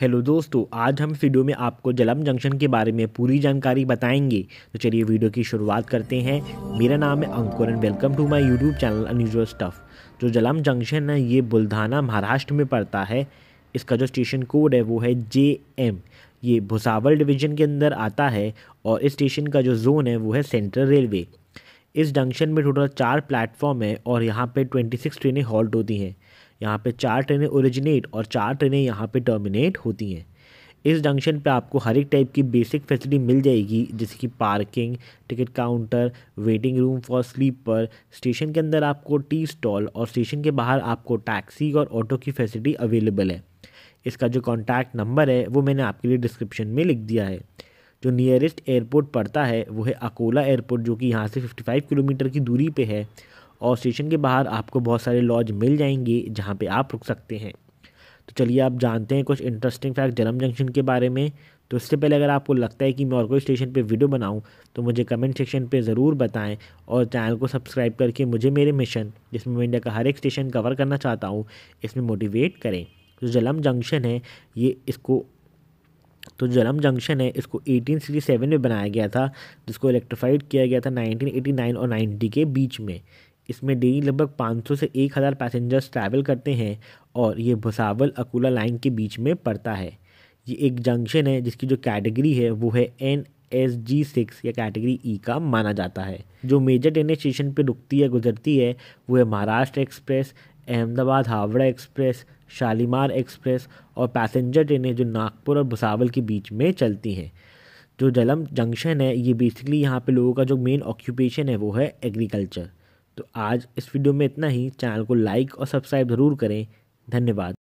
hello दोस्तों आज हम वीडियो में आपको जलम जंक्शन के बारे में पूरी जानकारी बताएंगे तो चलिए वीडियो की शुरुआत करते हैं मेरा नाम है Ankur and welcome to my YouTube channel unusual stuff जो जलम जंक्शन है ये बुल्धाना महाराष्ट्र में पड़ता है इसका जो स्टेशन कोड है वो है जे एम ये भुसावल डिवीजन के अंदर आता है और इस स्टेशन का जो जोन है वो है सेंट्रल रेलवे इस जंक्शन में टोटल चार प्लेटफॉर्म है और यहाँ पर ट्वेंटी ट्रेनें हॉल्ट होती हैं यहाँ पे चार ट्रेनें ओरिजिनेट और चार ट्रेनें यहाँ पे टर्मिनेट होती हैं इस जंक्शन पे आपको हर एक टाइप की बेसिक फैसिलिटी मिल जाएगी जैसे कि parking ticket counter waiting room for sleeper station के अंदर आपको टी स्टॉल और स्टेशन के बाहर आपको टैक्सी और ऑटो की फैसिलिटी अवेलेबल है इसका जो कॉन्टैक्ट नंबर है वो मैंने आपके लिए डिस्क्रिप्शन में लिख दिया है जो नियरेस्ट एयरपोर्ट पड़ता है वो है अकोला एयरपोर्ट जो कि यहाँ से 55 किलोमीटर की दूरी पे है और स्टेशन के बाहर आपको बहुत सारे लॉज मिल जाएंगे जहाँ पर आप रुक सकते हैं तो चलिए आप जानते हैं कुछ इंटरेस्टिंग फैक्ट जलम जंक्शन के बारे में तो इससे पहले अगर आपको लगता है कि मैं और कोई स्टेशन पे वीडियो बनाऊं तो मुझे कमेंट सेक्शन पे ज़रूर बताएं और चैनल को सब्सक्राइब करके मुझे मेरे मिशन जिसमें मैं इंडिया का हर एक स्टेशन कवर करना चाहता हूँ इसमें मोटिवेट करें तो जलम जंक्शन है ये इसको तो जलम जंक्शन है इसको 1867 में बनाया गया था जिसको इलेक्ट्रीफाइड किया गया था नाइनटीन और नाइन्टी के बीच में इसमें डेली लगभग 500 से 1000 पैसेंजर्स ट्रैवल करते हैं और ये भुसावल अकोला लाइन के बीच में पड़ता है ये एक जंक्शन है जिसकी जो कैटेगरी है वो है एन एस जी सिक्स या कैटेगरी ई e का माना जाता है जो मेजर ट्रेन स्टेशन पर रुकती है गुजरती है वो है Maharashtra express Ahmedabad Howrah express Shalimar express और पैसेंजर ट्रेनें जो नागपुर और भुसावल के बीच में चलती हैं जो जलम जंक्शन है ये बेसिकली यहाँ पे लोगों का जो मेन ऑक्यूपेशन है वो है एग्रीकल्चर तो आज इस वीडियो में इतना ही चैनल को लाइक और सब्सक्राइब ज़रूर करें धन्यवाद